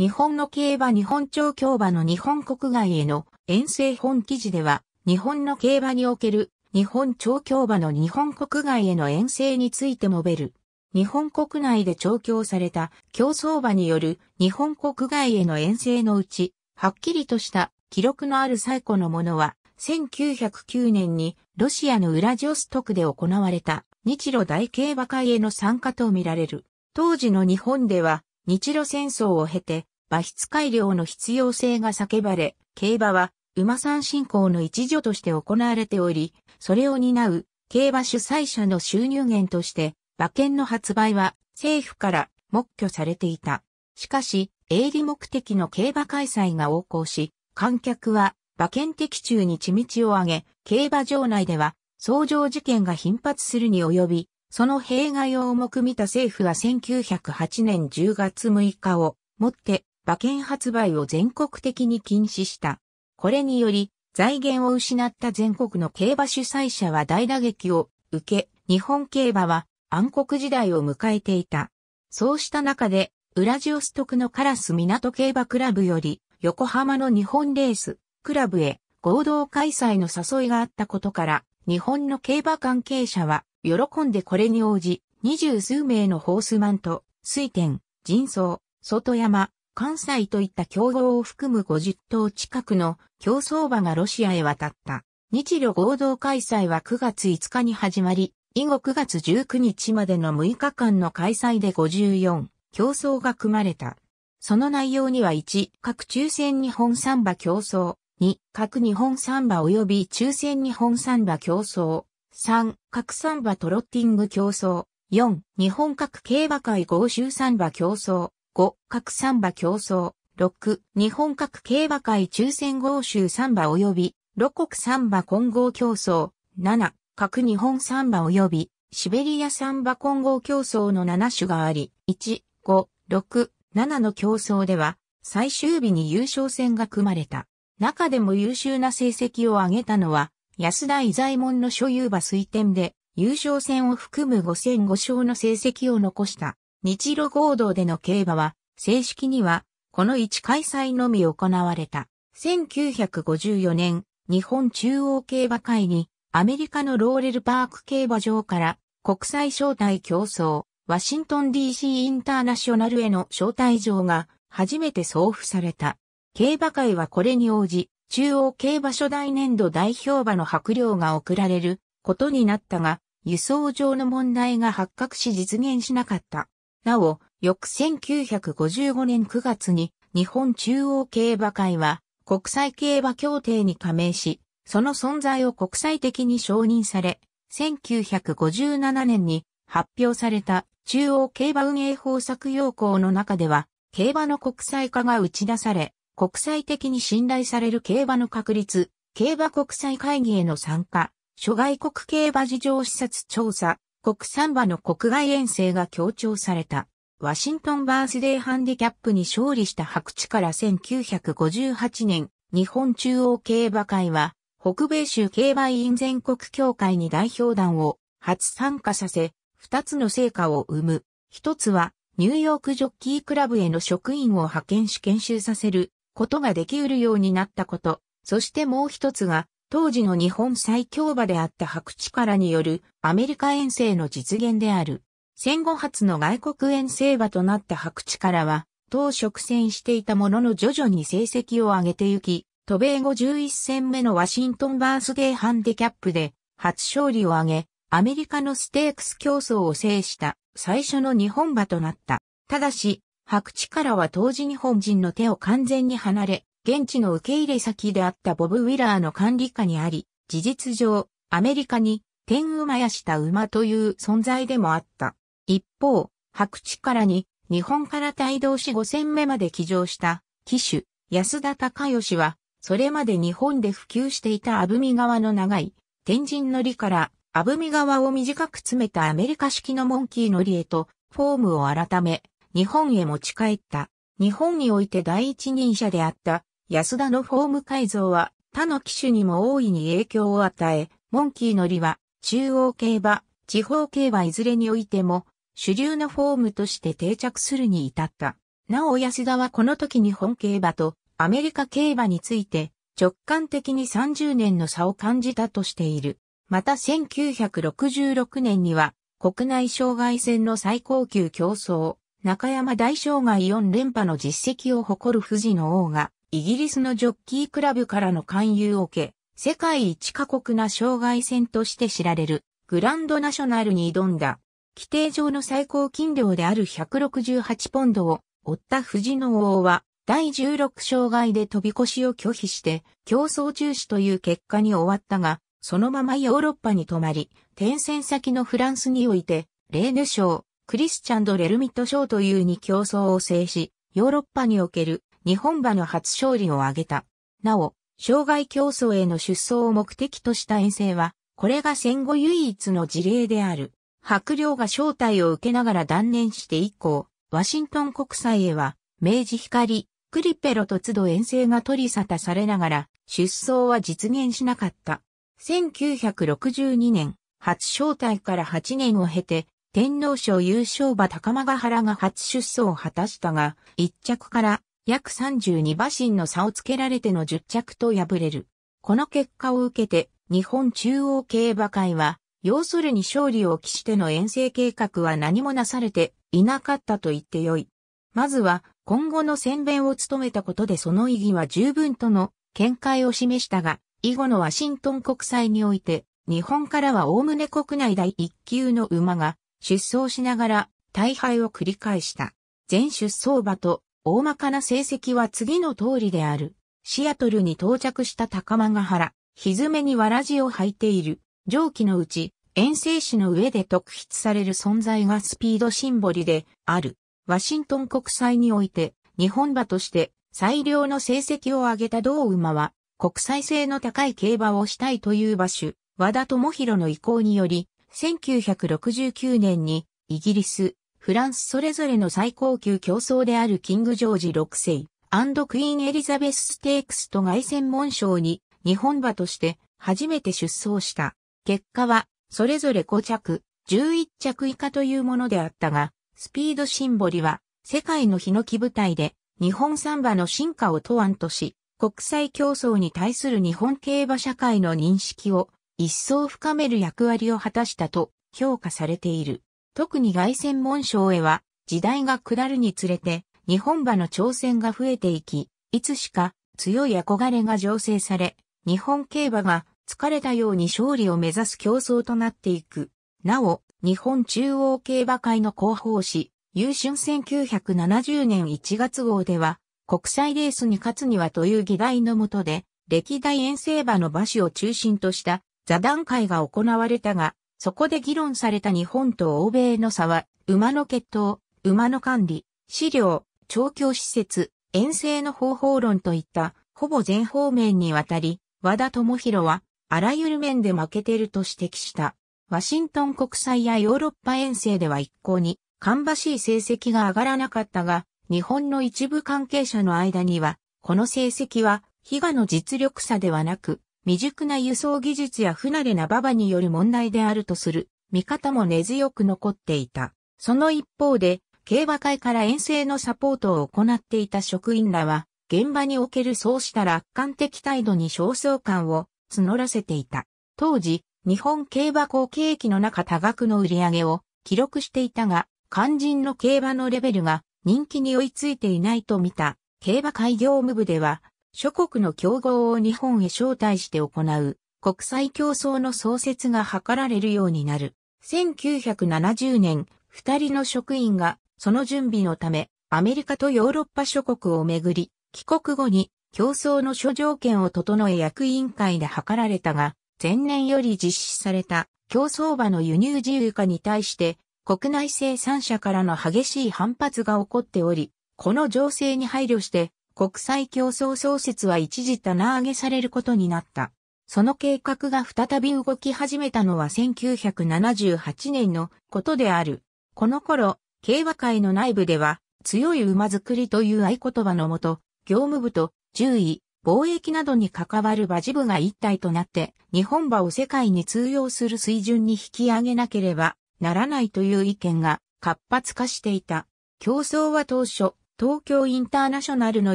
日本の競馬日本調教馬の日本国外への遠征本記事では、日本の競馬における日本調教馬の日本国外への遠征について述べる。日本国内で調教された競走馬による日本国外への遠征のうち、はっきりとした記録のある最古のものは、1909年にロシアのウラジオストクで行われた日露大競馬会への参加とみられる。当時の日本では日露戦争を経て馬質改良の必要性が叫ばれ、競馬は馬産振興の一助として行われており、それを担う競馬主催者の収入源として、馬券の発売は政府から目挙されていた。しかし、営利目的の競馬開催が横行し、観客は馬券的中に地道を上げ、競馬場内では、相乗事件が頻発するに及び、その弊害を重く見た政府は1908年10月6日をもって馬券発売を全国的に禁止した。これにより、財源を失った全国の競馬主催者は大打撃を受け、日本競馬は暗黒時代を迎えていた。そうした中で、ウラジオストクのカラス港競馬クラブより、横浜の日本レース、クラブへ合同開催の誘いがあったことから、日本の競馬関係者は、喜んでこれに応じ、二十数名のホースマンと、水天、人相、外山、関西といった競合を含む50頭近くの競争馬がロシアへ渡った。日露合同開催は9月5日に始まり、以後9月19日までの6日間の開催で54競争が組まれた。その内容には1、各抽選日本サンバ競争、2、各日本サンバ及び抽選日本サンバ競争、3、各サンバトロッティング競争、4、日本各競馬会合衆サンバ競争、5、各サンバ競争。6、日本各競馬会抽選合衆サンバ及び、露国サンバ混合競争。7、各日本サンバ及び、シベリアサンバ混合競争の7種があり、1、5、6、7の競争では、最終日に優勝戦が組まれた。中でも優秀な成績を挙げたのは、安田伊左衛門の所有馬推薦で、優勝戦を含む5戦5勝の成績を残した。日露合同での競馬は、正式には、この1開催のみ行われた。1954年、日本中央競馬会に、アメリカのローレルパーク競馬場から、国際招待競争、ワシントン DC インターナショナルへの招待状が、初めて送付された。競馬会はこれに応じ、中央競馬初代年度代表馬の白量が贈られることになったが、輸送上の問題が発覚し実現しなかった。なお、翌1955年9月に日本中央競馬会は国際競馬協定に加盟し、その存在を国際的に承認され、1957年に発表された中央競馬運営法策要項の中では、競馬の国際化が打ち出され、国際的に信頼される競馬の確立、競馬国際会議への参加、諸外国競馬事情視察調査、国産馬の国外遠征が強調された。ワシントンバースデーハンディキャップに勝利した白地から1958年、日本中央競馬会は、北米州競馬委員全国協会に代表団を初参加させ、二つの成果を生む。一つは、ニューヨークジョッキークラブへの職員を派遣し研修させることができるようになったこと。そしてもう一つが、当時の日本最強馬であった白地からによるアメリカ遠征の実現である。戦後初の外国遠征馬となった白地からは、当初苦戦していたものの徐々に成績を上げてゆき、渡米後11戦目のワシントンバースデーハンデキャップで初勝利を挙げ、アメリカのステークス競争を制した最初の日本馬となった。ただし、白地からは当時日本人の手を完全に離れ、現地の受け入れ先であったボブ・ウィラーの管理下にあり、事実上、アメリカに天馬やした馬という存在でもあった。一方、白地からに、日本から帯同し5戦目まで騎乗した騎手、安田隆義は、それまで日本で普及していたアブミ川の長い天神乗りからアブミ川を短く詰めたアメリカ式のモンキー乗りへとフォームを改め日本へ持ち帰った。日本において第一人者であった安田のフォーム改造は他の機種にも大いに影響を与え、モンキーのりは中央競馬、地方競馬いずれにおいても主流のフォームとして定着するに至った。なお安田はこの時日本競馬とアメリカ競馬について直感的に30年の差を感じたとしている。また1966年には国内障害戦の最高級競争、中山大障害4連覇の実績を誇る富士の王がイギリスのジョッキークラブからの勧誘を受け、世界一過酷な障害戦として知られるグランドナショナルに挑んだ、規定上の最高金量である168ポンドを追った藤野王は、第16障害で飛び越しを拒否して、競争中止という結果に終わったが、そのままヨーロッパに泊まり、転戦先のフランスにおいて、レーヌ賞、クリスチャン・ド・レルミット賞という2競争を制し、ヨーロッパにおける日本馬の初勝利を挙げた。なお、障害競争への出走を目的とした遠征は、これが戦後唯一の事例である。白領が招待を受けながら断念して以降、ワシントン国際へは、明治光、クリペロと都度遠征が取り沙汰されながら、出走は実現しなかった。1962年、初招待から8年を経て、天皇賞優勝馬高間ヶ原が初出走を果たしたが、一着から約32馬身の差をつけられての10着と敗れる。この結果を受けて、日本中央競馬会は、要するに勝利を期しての遠征計画は何もなされていなかったと言ってよい。まずは、今後の宣弁を務めたことでその意義は十分との見解を示したが、以後のワシントン国際において、日本からは概ね国内第一級の馬が出走しながら大敗を繰り返した。全出走馬と大まかな成績は次の通りである。シアトルに到着した高間原、ひずめにわらじを履いている、蒸気のうち、遠征史の上で特筆される存在がスピードシンボリである。ワシントン国際において、日本馬として最良の成績を上げた同馬は、国際性の高い競馬をしたいという馬所。和田智弘の意向により、1969年にイギリスフランスそれぞれの最高級競争であるキング・ジョージ6世クイーン・エリザベス・ステークスと外戦門賞に日本馬として初めて出走した。結果は、それぞれ5着、11着以下というものであったが、スピードシンボリは、世界のヒノキ舞台で、日本三馬の進化を問案とし、国際競争に対する日本競馬社会の認識を一層深める役割を果たしたと評価されている。特に外戦門章へは、時代が下るにつれて、日本馬の挑戦が増えていき、いつしか強い憧れが醸成され、日本競馬が疲れたように勝利を目指す競争となっていく。なお、日本中央競馬会の広報誌、優春1970年1月号では、国際レースに勝つにはという議題のもとで、歴代遠征馬の馬主を中心とした座談会が行われたが、そこで議論された日本と欧米の差は、馬の血統、馬の管理、飼料、調教施設、遠征の方法論といった、ほぼ全方面にわたり、和田智弘は、あらゆる面で負けていると指摘した。ワシントン国際やヨーロッパ遠征では一向に、芳しい成績が上がらなかったが、日本の一部関係者の間には、この成績は、比嘉の実力差ではなく、未熟な輸送技術や不慣れな馬場による問題であるとする見方も根強く残っていた。その一方で、競馬会から遠征のサポートを行っていた職員らは、現場におけるそうした楽観的態度に焦燥感を募らせていた。当時、日本競馬後景気の中多額の売り上げを記録していたが、肝心の競馬のレベルが人気に追いついていないと見た、競馬会業務部では、諸国の競合を日本へ招待して行う国際競争の創設が図られるようになる。1970年、二人の職員がその準備のためアメリカとヨーロッパ諸国をめぐり、帰国後に競争の諸条件を整え役員会で図られたが、前年より実施された競争場の輸入自由化に対して国内生産者からの激しい反発が起こっており、この情勢に配慮して国際競争創設は一時棚上げされることになった。その計画が再び動き始めたのは1978年のことである。この頃、競馬界の内部では、強い馬作りという合言葉のもと、業務部と獣医、貿易などに関わる馬事部が一体となって、日本馬を世界に通用する水準に引き上げなければならないという意見が活発化していた。競争は当初、東京インターナショナルの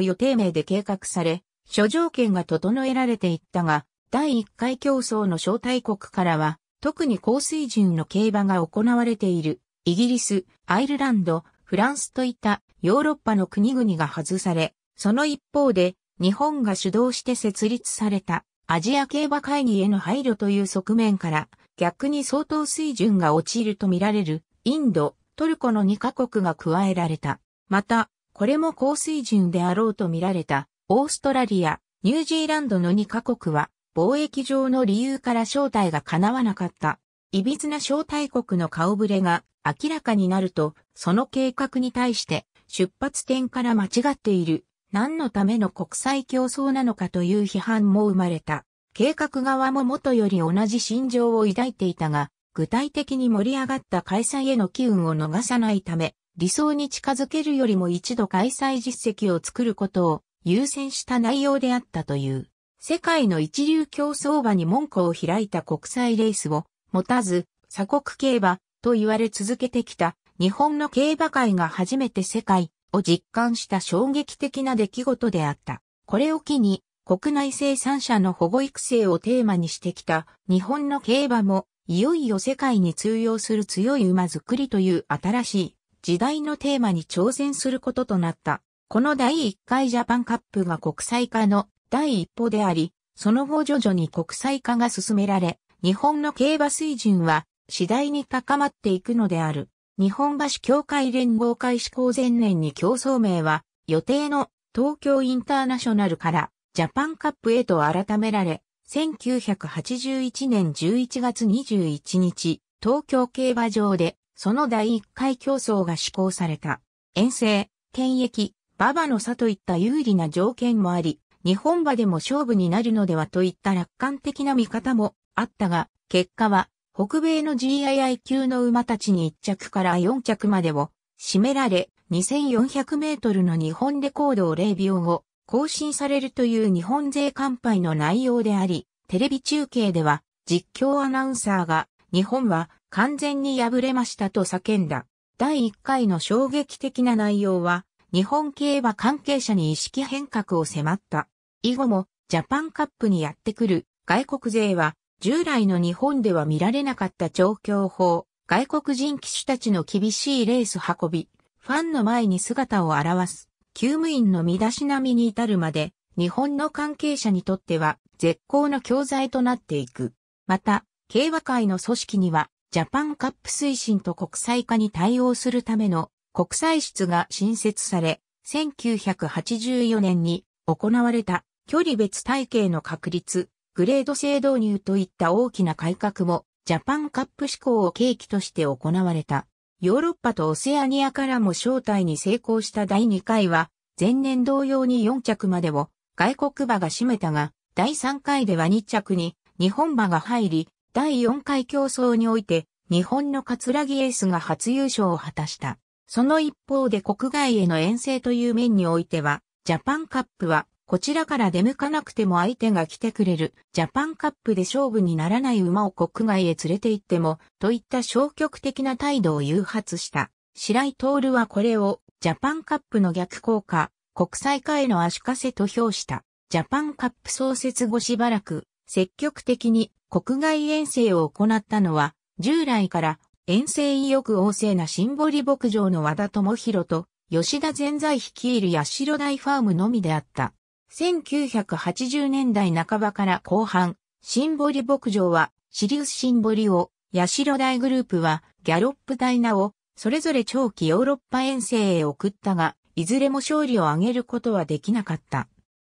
予定名で計画され、諸条件が整えられていったが、第1回競争の招待国からは、特に高水準の競馬が行われている、イギリス、アイルランド、フランスといったヨーロッパの国々が外され、その一方で、日本が主導して設立されたアジア競馬会議への配慮という側面から、逆に相当水準が落ちると見られるインド、トルコの2カ国が加えられた。また、これも高水準であろうと見られた、オーストラリア、ニュージーランドの2カ国は、貿易上の理由から招待が叶わなかった。いびつな招待国の顔ぶれが明らかになると、その計画に対して出発点から間違っている。何のための国際競争なのかという批判も生まれた。計画側も元より同じ心情を抱いていたが、具体的に盛り上がった開催への機運を逃さないため、理想に近づけるよりも一度開催実績を作ることを優先した内容であったという、世界の一流競争馬に門戸を開いた国際レースを持たず、鎖国競馬と言われ続けてきた日本の競馬界が初めて世界を実感した衝撃的な出来事であった。これを機に国内生産者の保護育成をテーマにしてきた日本の競馬もいよいよ世界に通用する強い馬作りという新しい時代のテーマに挑戦することとなった。この第1回ジャパンカップが国際化の第一歩であり、その後徐々に国際化が進められ、日本の競馬水準は次第に高まっていくのである。日本橋協会連合開始後、前年に競争名は予定の東京インターナショナルからジャパンカップへと改められ、1981年11月21日、東京競馬場でその第1回競争が施行された。遠征、検疫、馬場の差といった有利な条件もあり、日本馬でも勝負になるのではといった楽観的な見方もあったが、結果は北米の GII 級の馬たちに1着から4着までを占められ、2400メートルの日本レコードを0秒後、更新されるという日本勢乾杯の内容であり、テレビ中継では実況アナウンサーが、日本は完全に敗れましたと叫んだ。第1回の衝撃的な内容は、日本競馬関係者に意識変革を迫った。以後も、ジャパンカップにやってくる外国勢は、従来の日本では見られなかった調教法、外国人騎手たちの厳しいレース運び、ファンの前に姿を現す、厩務員の身だしなみに至るまで、日本の関係者にとっては絶好の教材となっていく。また、競馬界の組織にはジャパンカップ推進と国際化に対応するための国際室が新設され、1984年に行われた距離別体系の確立、グレード制導入といった大きな改革もジャパンカップ志向を契機として行われた。ヨーロッパとオセアニアからも招待に成功した第2回は、前年同様に4着までを外国馬が占めたが、第3回では2着に日本馬が入り、第4回競争において、日本のラギエースが初優勝を果たした。その一方で国外への遠征という面においては、ジャパンカップは、こちらから出向かなくても相手が来てくれる、ジャパンカップで勝負にならない馬を国外へ連れて行っても、といった消極的な態度を誘発した。白井徹はこれを、ジャパンカップの逆効果、国際化への足かせと評した。ジャパンカップ創設後しばらく、積極的に国外遠征を行ったのは、従来から遠征意欲旺盛なシンボリ牧場の和田智博と、吉田全財率いる八代大ファームのみであった。1980年代半ばから後半、シンボリ牧場は、シリウスシンボリを、八代大グループは、ギャロップダイナを、それぞれ長期ヨーロッパ遠征へ送ったが、いずれも勝利を挙げることはできなかった。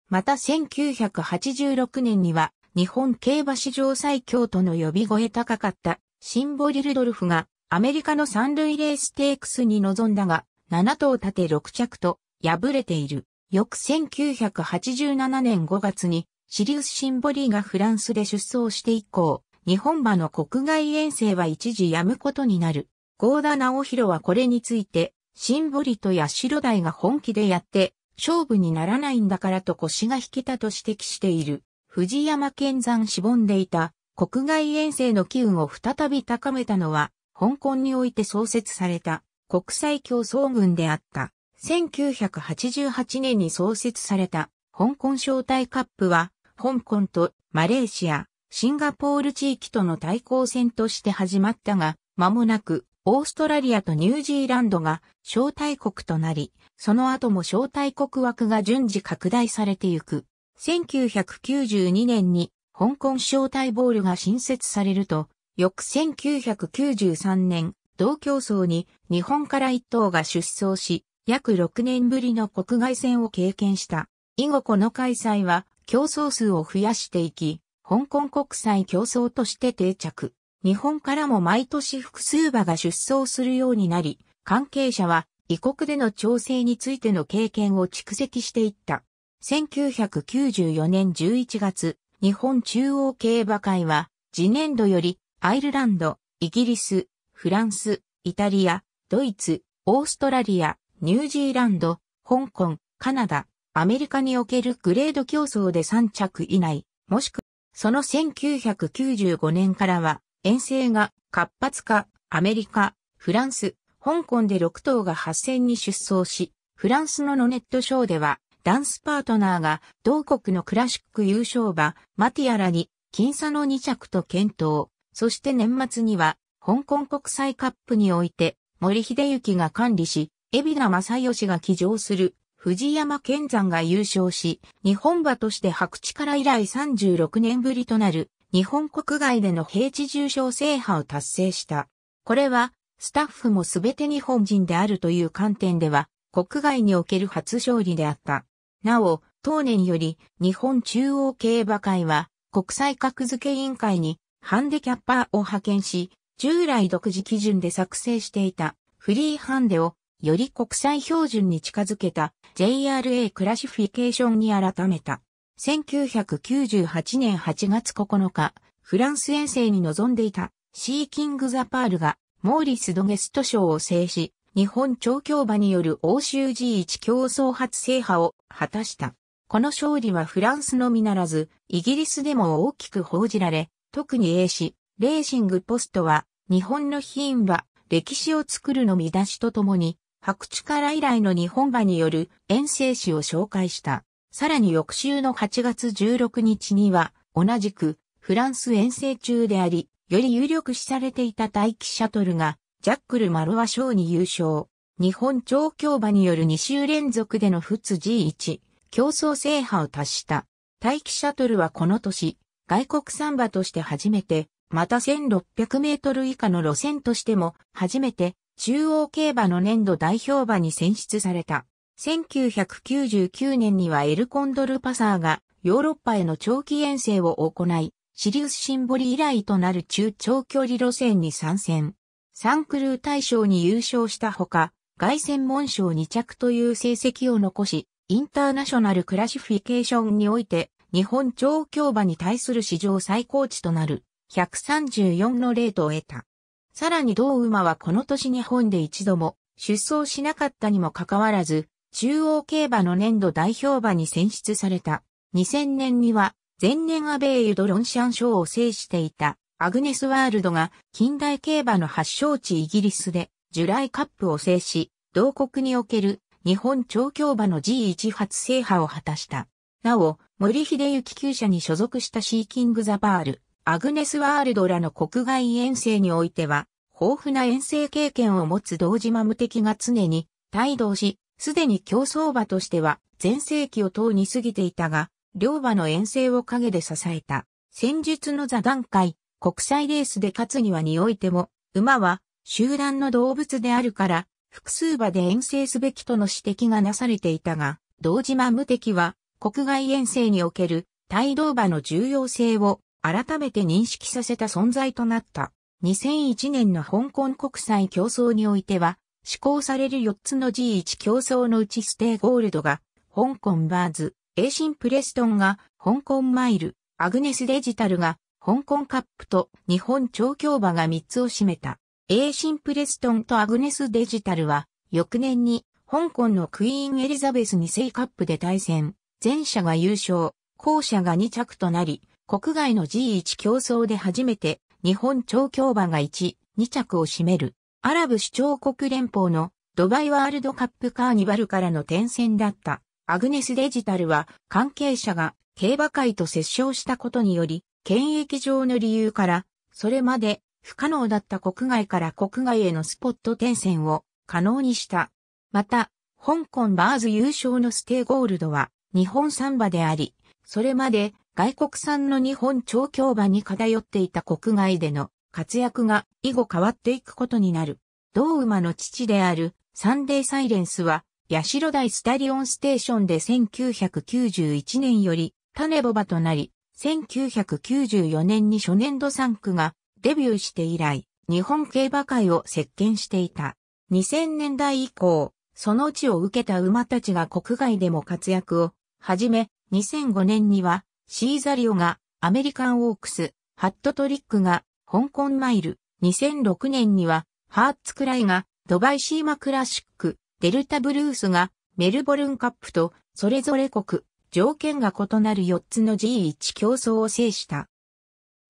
また1986年には、日本競馬史上最強との呼び声高かったシンボリルドルフがアメリカの三塁レーステークスに臨んだが7頭立て6着と敗れている。翌1987年5月にシリウス・シンボリーがフランスで出走して以降、日本馬の国外遠征は一時やむことになる。ゴーダ・ナオヒロはこれについて、シンボリとヤシロダイが本気でやって、勝負にならないんだからと腰が引けたと指摘している。藤山県山しぼんでいた国外遠征の機運を再び高めたのは、香港において創設された国際競争軍であった。1988年に創設された香港招待カップは、香港とマレーシア、シンガポール地域との対抗戦として始まったが、間もなくオーストラリアとニュージーランドが招待国となり、その後も招待国枠が順次拡大されてゆく。1992年に香港招待ボールが新設されると、翌1993年、同競争に日本から一頭が出走し、約6年ぶりの国外戦を経験した。以後この開催は競争数を増やしていき、香港国際競争として定着。日本からも毎年複数馬が出走するようになり、関係者は異国での調整についての経験を蓄積していった。1994年11月、日本中央競馬会は、次年度より、アイルランド、イギリス、フランス、イタリア、ドイツ、オーストラリア、ニュージーランド、香港、カナダ、アメリカにおけるグレード競争で3着以内、もしくは、その1995年からは、遠征が活発化、アメリカ、フランス、香港で6頭が8戦に出走し、フランスのノネットショーでは、ダンスパートナーが同国のクラシック優勝馬マティアラに僅差の2着と検討。そして年末には香港国際カップにおいて森秀幸が管理し、海老名正義が騎乗する藤山健山が優勝し、日本馬として白地から以来36年ぶりとなる日本国外での平地重賞制覇を達成した。これはスタッフも全て日本人であるという観点では国外における初勝利であった。なお、当年より日本中央競馬会は国際格付け委員会にハンデキャッパーを派遣し、従来独自基準で作成していたフリーハンデをより国際標準に近づけた JRA クラシフィケーションに改めた。1998年8月9日、フランス遠征に臨んでいたシーキング・ザ・パールがモーリス・ドゲスト賞を制し、日本調教馬による欧州 G1 競争初制覇を果たした。この勝利はフランスのみならず、イギリスでも大きく報じられ、特に英氏レーシングポストは、日本の品馬、歴史を作るの見出しとともに、白地から以来の日本馬による遠征史を紹介した。さらに翌週の8月16日には、同じく、フランス遠征中であり、より有力視されていた待機シャトルが、ジャックル・マロワ賞に優勝。日本調教馬による2週連続での仏 G1 競争制覇を達した。大気シャトルはこの年、外国産馬として初めて、また1600メートル以下の路線としても初めて中央競馬の年度代表馬に選出された。1999年にはエルコンドルパサーがヨーロッパへの長期遠征を行い、シリウスシンボリ以来となる中長距離路線に参戦。サンクルー大賞に優勝したほか、外戦門賞2着という成績を残し、インターナショナルクラシフィケーションにおいて、日本超競馬に対する史上最高値となる134のレートを得た。さらに同馬はこの年日本で一度も出走しなかったにもかかわらず、中央競馬の年度代表馬に選出された。2000年には前年アベイユドロンシャン賞を制していたアグネスワールドが近代競馬の発祥地イギリスでジュライカップを制し、同国における日本調教馬の G1 発制覇を果たした。なお、森秀幸厩舎に所属したシーキングザバール、アグネスワールドらの国外遠征においては、豊富な遠征経験を持つ堂島無敵が常に帯同し、すでに競争馬としては前世紀を通に過ぎていたが、両馬の遠征を陰で支えた。戦術の座談会、国際レースで勝つにはにおいても、馬は集団の動物であるから、複数馬で遠征すべきとの指摘がなされていたが、道島無敵は国外遠征における帯同馬の重要性を改めて認識させた存在となった。2001年の香港国際競争においては、施行される4つの G1 競争のうちステイゴールドが、香港バーズ、エイシンプレストンが、香港マイル、アグネスデジタルが、香港カップと日本調教馬が3つを占めた。エーシンプレストンとアグネスデジタルは、翌年に香港のクイーンエリザベス2世カップで対戦、前者が優勝、後者が2着となり、国外の G1 競争で初めて日本調教馬が1、2着を占める。アラブ首長国連邦のドバイワールドカップカーニバルからの転戦だったアグネスデジタルは関係者が競馬会と接触したことにより権益上の理由から、それまで不可能だった国外から国外へのスポット転戦を可能にした。また、香港バーズ優勝のステイゴールドは日本産馬であり、それまで外国産の日本調教馬に偏っていた国外での活躍が以後変わっていくことになる。同馬の父であるサンデーサイレンスは、八代台スタリオンステーションで1991年より種ボバとなり、1994年に初年度3区がデビューして以来、日本競馬界を席巻していた。2000年代以降、その地を受けた馬たちが国外でも活躍を始め、2005年にはシーザリオがアメリカンオークス、ハットトリックが香港マイル、2006年にはハーツクライがドバイシーマクラシック、デルタブルースがメルボルンカップとそれぞれ国条件が異なる4つの G1 競争を制した。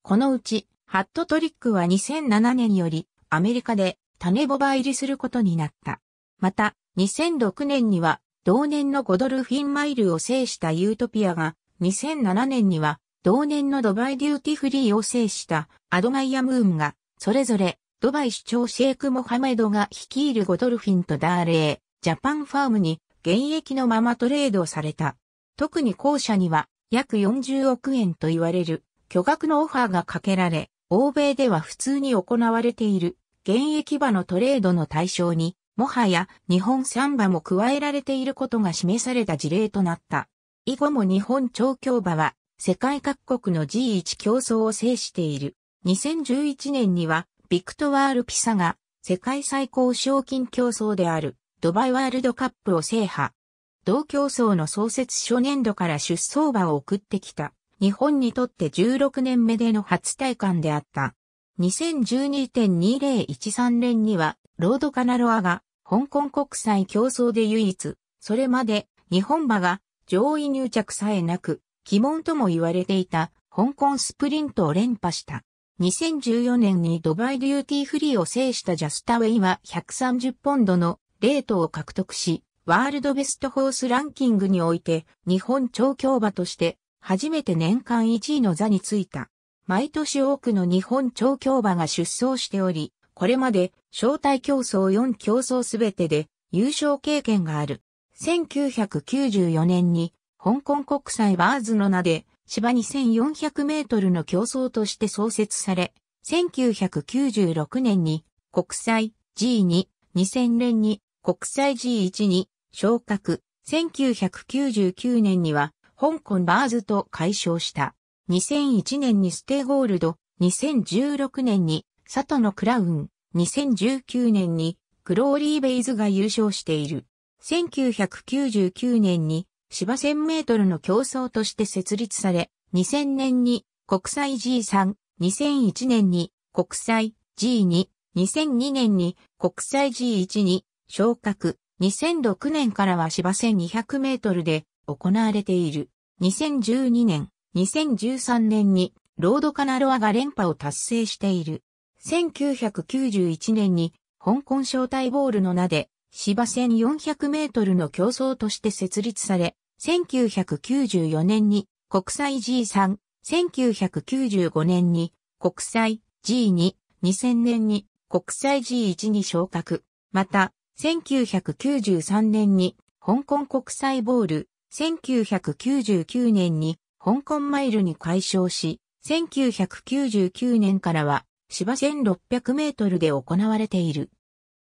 このうち、ハットトリックは2007年より、アメリカで種ボバ入りすることになった。また、2006年には、同年の5ドルフィンマイルを制したユートピアが、2007年には、同年のドバイデューティフリーを制したアドマイアムーンが、それぞれ、ドバイ主長シェイク・モハメドが率いる5ドルフィンとダーレー、ジャパンファームに、現役のままトレードされた。特に後者には約40億円と言われる巨額のオファーがかけられ、欧米では普通に行われている現役馬のトレードの対象に、もはや日本サンバも加えられていることが示された事例となった。以後も日本調教馬は世界各国の G1 競争を制している。2011年にはビクトワール・ピサが世界最高賞金競争であるドバイワールドカップを制覇。同競争の創設初年度から出走馬を送ってきた、日本にとって16年目での初体感であった。2012.2013年には、ロードカナロアが、香港国際競争で唯一、それまで、日本馬が、上位入着さえなく、鬼門とも言われていた、香港スプリントを連覇した。2014年にドバイデューティーフリーを制したジャスタウェイは130ポンドのレートを獲得し、ワールドベストホースランキングにおいて、日本調教馬として、初めて年間1位の座についた。毎年多くの日本調教馬が出走しており、これまで、招待競争4競争すべてで、優勝経験がある。1994年に、香港国際バーズの名で、芝2400メートルの競争として創設され、1996年に国際 G2、2000年に国際 G1 に昇格、1999年には香港バーズと解消した。2001年にステゴールド、2016年に佐藤のクラウン、2019年にグローリーベイズが優勝している。1999年に芝1000メートルの競争として設立され、2000年に国際 G3、2001年に国際 G2、2002年に国際 G1 に昇格、2006年からは芝1200メートルで行われている。2012年、2013年にロードカナロアが連覇を達成している。1991年に香港招待ボールの名で芝1400メートルの競争として設立され、1994年に国際 G3、1995年に国際 G2、2000年に国際 G1 に昇格。また、1993年に香港国際ボール、1999年に香港マイルに改称し、1999年からは芝1600メートルで行われている。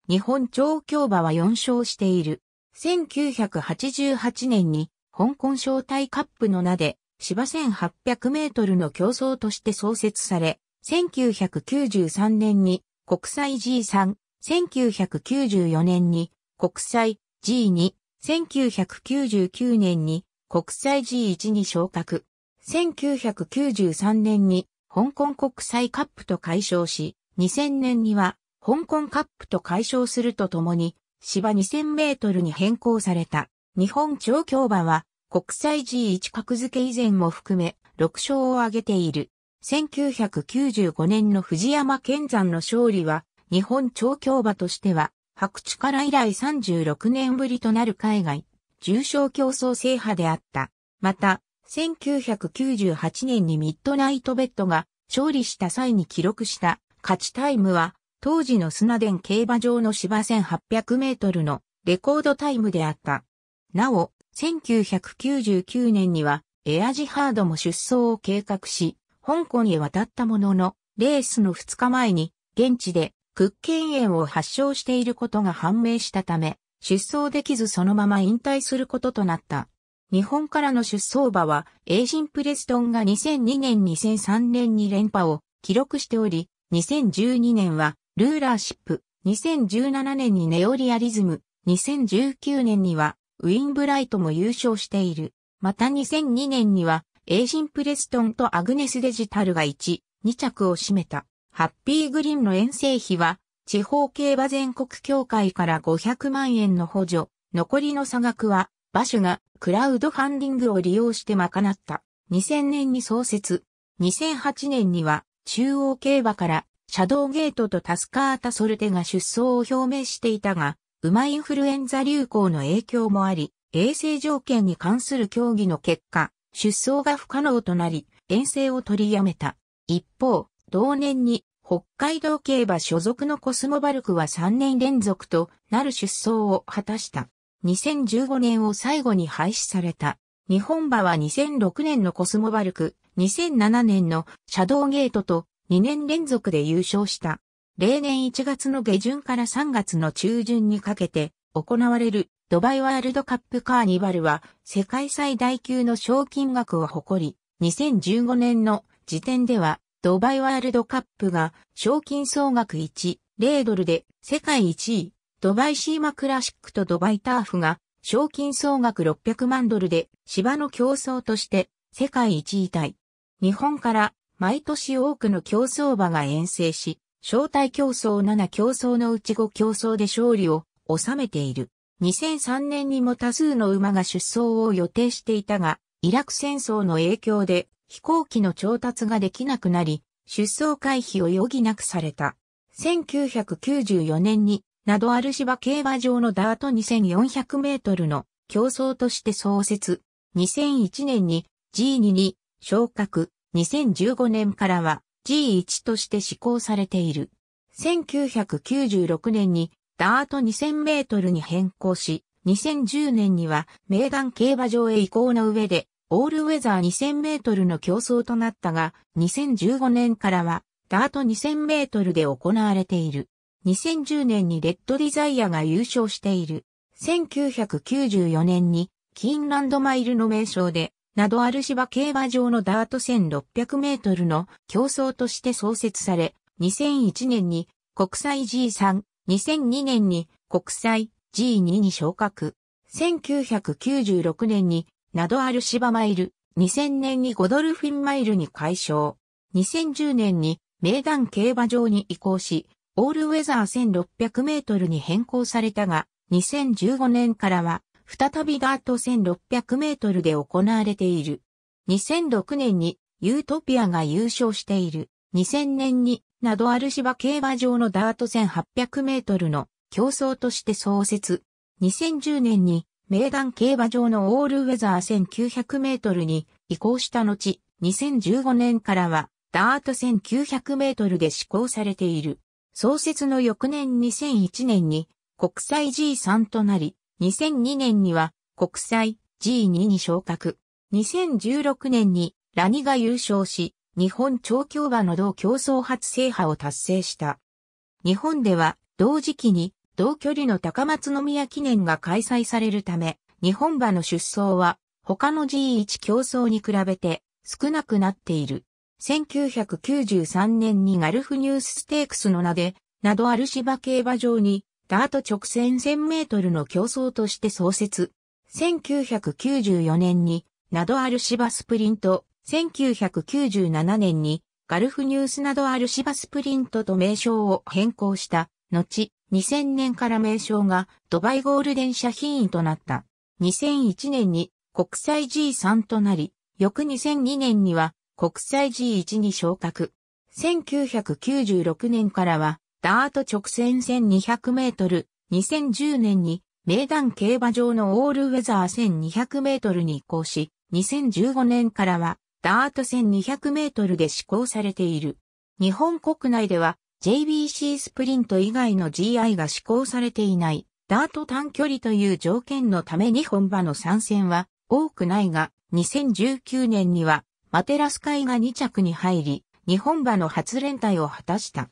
日本超競馬は4勝している。1988年に香港招待カップの名で芝1800メートルの競争として創設され、1993年に国際 G3 1994年に国際 G2、1999年に国際 G1 に昇格。1993年に香港国際カップと解消し、2000年には香港カップと解消するとともに芝2000メートルに変更された。日本超競馬は国際 G1 格付け以前も含め6勝を挙げている。1995年の藤山健山の勝利は日本調教馬としては、白地から以来36年ぶりとなる海外、重賞競争制覇であった。また、1998年にミッドナイトベッドが勝利した際に記録した勝ちタイムは、当時のスナデン競馬場の芝1800メートルのレコードタイムであった。なお、1999年にはエアジハードも出走を計画し、香港へ渡ったものの、レースの2日前に現地で屈腱炎を発症していることが判明したため、出走できずそのまま引退することとなった。日本からの出走馬は、エイジンプレストンが2002年2003年に連覇を記録しており、2012年はルーラーシップ、2017年にネオリアリズム、2019年にはウィンブライトも優勝している。また2002年には、エイジンプレストンとアグネスデジタルが1、2着を占めた。ハッピーグリーンの遠征費は、地方競馬全国協会から500万円の補助、残りの差額は、馬主がクラウドファンディングを利用して賄った。2000年に創設。2008年には、中央競馬から、シャドーゲートとタスカータソルテが出走を表明していたが、馬インフルエンザ流行の影響もあり、衛生条件に関する協議の結果、出走が不可能となり、遠征を取りやめた。一方、同年に北海道競馬所属のコスモバルクは3年連続となる出走を果たした。2015年を最後に廃止された。日本馬は2006年のコスモバルク、2007年のシャドウゲートと2年連続で優勝した。例年1月の下旬から3月の中旬にかけて行われるドバイワールドカップカーニバルは世界最大級の賞金額を誇り、2015年の時点ではドバイワールドカップが賞金総額1、0ドルで世界1位、ドバイシーマクラシックとドバイターフが賞金総額600万ドルで芝の競争として世界1位体。日本から毎年多くの競争馬が遠征し、招待競争7競争のうち5競争で勝利を収めている。2003年にも多数の馬が出走を予定していたが、イラク戦争の影響で飛行機の調達ができなくなり、出走回避を余儀なくされた。1994年に、ナドアルシバ競馬場のダート2400メートルの競争として創設。2001年に G2 に昇格。2015年からは G1 として施行されている。1996年にダート2000メートルに変更し、2010年には名団競馬場へ移行の上でオールウェザー2000メートルの競争となったが、2015年からは、ダート2000メートルで行われている。2010年にレッドディザイアが優勝している。1994年に、キーンランドマイルの名称で、などある芝競馬場のダート1600メートルの競争として創設され、2001年に国際 G3、2002年に国際 G2 に昇格。1996年になどある芝マイル、2000年にゴドルフィンマイルに解消。2010年に名団競馬場に移行し、オールウェザー1600メートルに変更されたが、2015年からは再びダート1600メートルで行われている。2006年にユートピアが優勝している。2000年になどある芝競馬場のダート1800メートルの競争として創設。2010年に名団競馬場のオールウェザー1900メートルに移行した後、2015年からはダート1900メートルで施行されている。創設の翌年2001年に国際 G3 となり、2002年には国際 G2 に昇格。2016年にラニが優勝し、日本超競馬の同競争初制覇を達成した。日本では同時期に同距離の高松宮記念が開催されるため、日本馬の出走は他の G1 競争に比べて少なくなっている。1993年にガルフニュースステークスの名で、などある芝競馬場に、ダート直線1000メートルの競争として創設。1994年に、などある芝スプリント、1997年に、ガルフニュースなどある芝スプリントと名称を変更した、後、2000年から名称がドバイゴールデンシャヒーンとなった。2001年に国際 G3 となり、翌2002年には国際 G1 に昇格。1996年からはダート直線1200メートル、2010年に名団競馬場のオールウェザー1200メートルに移行し、2015年からはダート1200メートルで施行されている。日本国内では JBC スプリント以外の GI が施行されていない、ダート短距離という条件のために本場の参戦は多くないが、2019年にはマテラス会が2着に入り、日本馬の初連帯を果たした。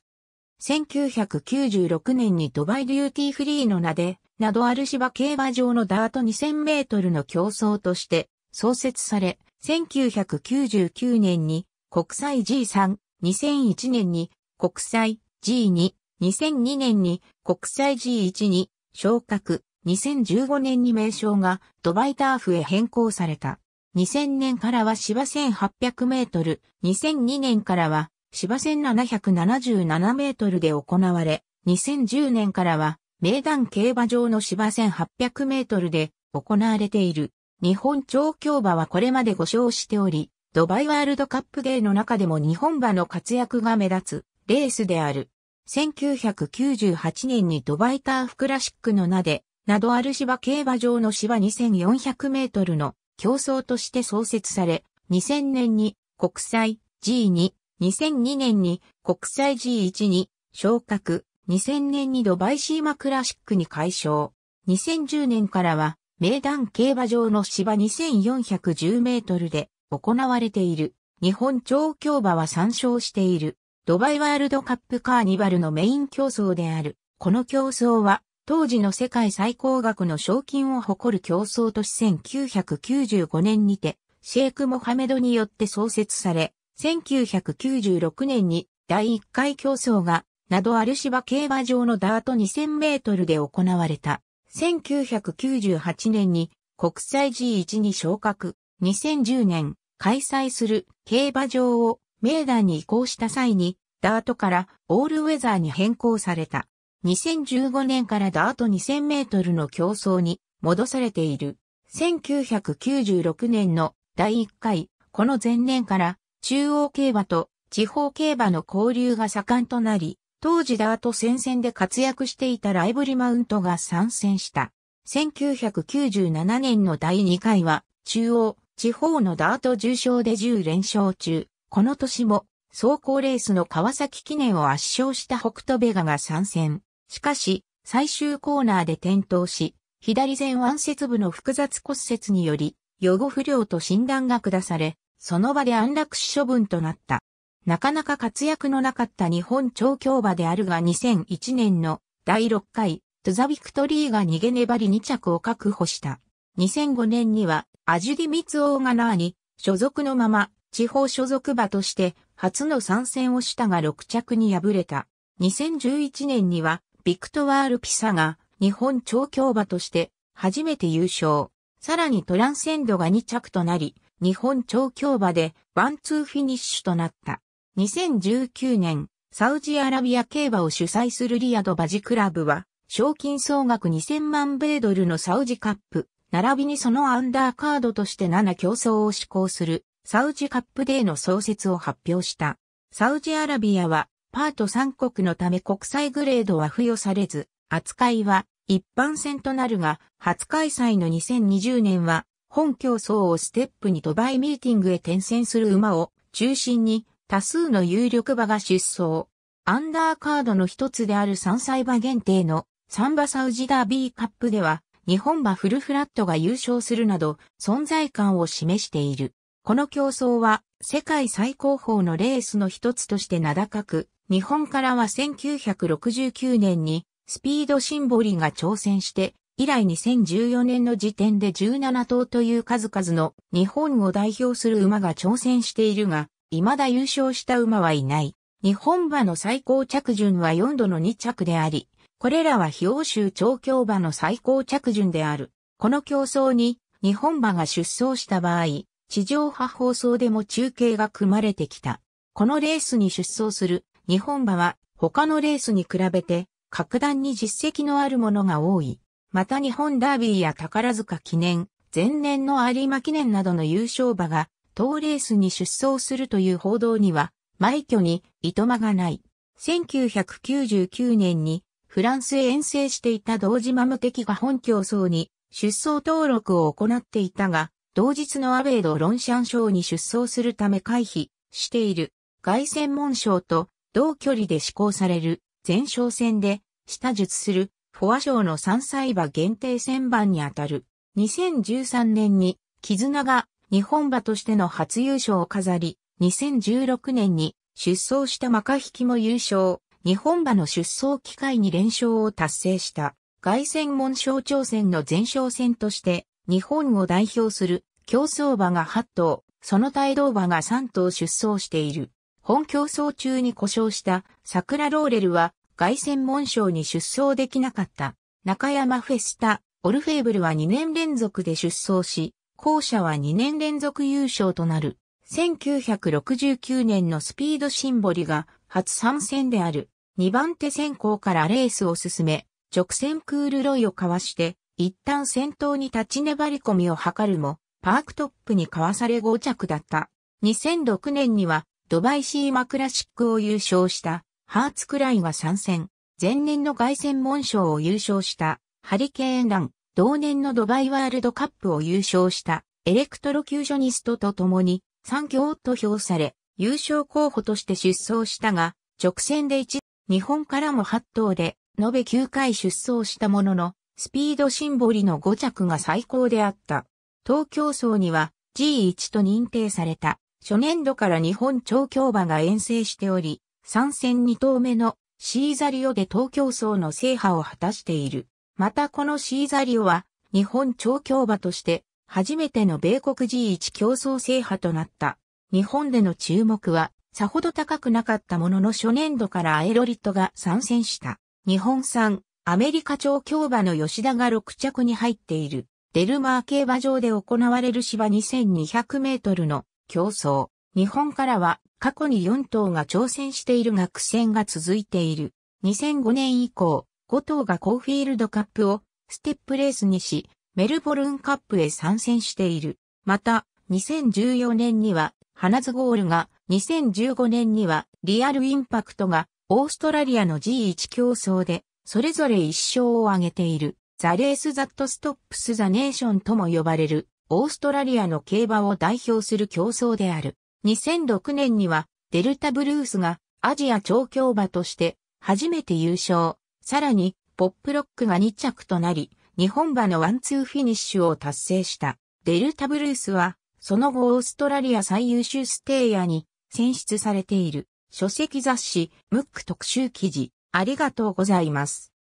1996年にドバイデューティーフリーの名で、などある芝競馬場のダート2000メートルの競争として創設され、1999年に国際 G3、2001年に国際 G2、2002年に国際 G1 に昇格、2015年に名称がドバイターフへ変更された。2000年からは芝1800メートル、2002年からは芝1777メートルで行われ、2010年からは名団競馬場の芝1800メートルで行われている。日本調教馬はこれまで5勝しており、ドバイワールドカップデーの中でも日本馬の活躍が目立つ。レースである。1998年にドバイターフクラシックの名で、などある芝競馬場の芝2400メートルの競争として創設され、2000年に国際 G2、2002年に国際 G1 に昇格、2000年にドバイシーマクラシックに改称。2010年からは、名段競馬場の芝2410メートルで行われている。日本超競馬は参照している。ドバイワールドカップカーニバルのメイン競争である。この競争は、当時の世界最高額の賞金を誇る競争都市1995年にて、シェイク・モハメドによって創設され、1996年に第1回競争が、などアルシバ競馬場のダート2000メートルで行われた。1998年に国際 G1 に昇格。2010年開催する競馬場をメーダに移行した際に、ダートからオールウェザーに変更された。2015年からダート2000メートルの競争に戻されている。1996年の第1回、この前年から中央競馬と地方競馬の交流が盛んとなり、当時ダート戦線で活躍していたライブリマウントが参戦した。1997年の第2回は、中央、地方のダート重賞で10連勝中。この年も、走行レースの川崎記念を圧勝した北斗ベガが参戦。しかし、最終コーナーで転倒し、左前腕節部の複雑骨折により、予後不良と診断が下され、その場で安楽死処分となった。なかなか活躍のなかった日本調教馬であるが2001年の第6回、トゥザビクトリーが逃げ粘り2着を確保した。2005年には、アジュディ・ミツオーガナーに所属のまま地方所属馬として初の参戦をしたが6着に敗れた。2011年にはビクトワール・ピサが日本調教馬として初めて優勝。さらにトランセンドが2着となり、日本調教馬でワンツーフィニッシュとなった。2019年、サウジアラビア競馬を主催するリアドバジクラブは、賞金総額2000万米ドルのサウジカップ、並びにそのアンダーカードとして7競争を施行するサウジカップデーの創設を発表した。サウジアラビアはパート3国のため国際グレードは付与されず、扱いは一般戦となるが、初開催の2020年は本競争をステップにドバイミーティングへ転戦する馬を中心に多数の有力馬が出走。アンダーカードの一つである3歳馬限定のサンバサウジダービーカップでは日本馬フルフラットが優勝するなど存在感を示している。この競争は世界最高峰のレースの一つとして名高く、日本からは1969年にスピードシンボリが挑戦して、以来2014年の時点で17頭という数々の日本を代表する馬が挑戦しているが、未だ優勝した馬はいない。日本馬の最高着順は4度の2着であり、これらは非欧州調教馬の最高着順である。この競争に日本馬が出走した場合、地上波放送でも中継が組まれてきた。このレースに出走する日本馬は他のレースに比べて格段に実績のあるものが多い。また日本ダービーや宝塚記念、前年の有馬記念などの優勝馬が当レースに出走するという報道には、枚挙に糸間がない。1999年にフランスへ遠征していた時島無敵が本競争に出走登録を行っていたが、同日のアベイド・ロンシャン賞に出走するため回避している外戦門賞と同距離で施行される前哨戦で下術するフォア賞の3歳馬限定戦番にあたる2013年に絆が日本馬としての初優勝を飾り2016年に出走したマカヒキも優勝日本馬の出走機会に連勝を達成した外戦門賞挑戦の前哨戦として日本を代表する競走馬が8頭、その帯同馬が3頭出走している。本競争中に故障した桜ローレルは凱旋門賞に出走できなかった。中山フェスタ、オルフェーブルは2年連続で出走し、後者は2年連続優勝となる。1969年のスピードシンボリが初参戦である。2番手先行からレースを進め、直線クールロイをかわして一旦先頭に立ち粘り込みを図るも、パークトップにかわされ5着だった。2006年には、ドバイシーマクラシックを優勝した、ハーツクラインは参戦。前年の凱旋門賞を優勝した、ハリケーンラン、同年のドバイワールドカップを優勝した、エレクトロキュージョニストと共に、三強と評され、優勝候補として出走したが、直線で1、日本からも8頭で、延べ9回出走したものの、スピードシンボリの5着が最高であった。東京層には G1 と認定された。初年度から日本調教馬が遠征しており、参戦2頭目のシーザリオで東京層の制覇を果たしている。またこのシーザリオは日本調教馬として初めての米国 G1 競争制覇となった。日本での注目はさほど高くなかったものの初年度からアエロリットが参戦した。日本産アメリカ超競馬の吉田が6着に入っている、デルマー競馬場で行われる芝2200メートルの競争。日本からは過去に4頭が挑戦しているが苦戦が続いている。2005年以降、5頭がコーフィールドカップをステップレースにし、メルボルンカップへ参戦している。また、2014年には、ハナズゴールが、2015年には、リアルインパクトが、オーストラリアの G1 競争で、それぞれ一勝を挙げている、ザレース・ザット・ストップス・ザ・ネーションとも呼ばれる、オーストラリアの競馬を代表する競争である。2006年には、デルタ・ブルースがアジア調教馬として初めて優勝。さらに、ポップロックが2着となり、日本馬のワンツーフィニッシュを達成した。デルタ・ブルースは、その後オーストラリア最優秀ステイヤに選出されている書籍雑誌ムック特集記事ありがとうございます。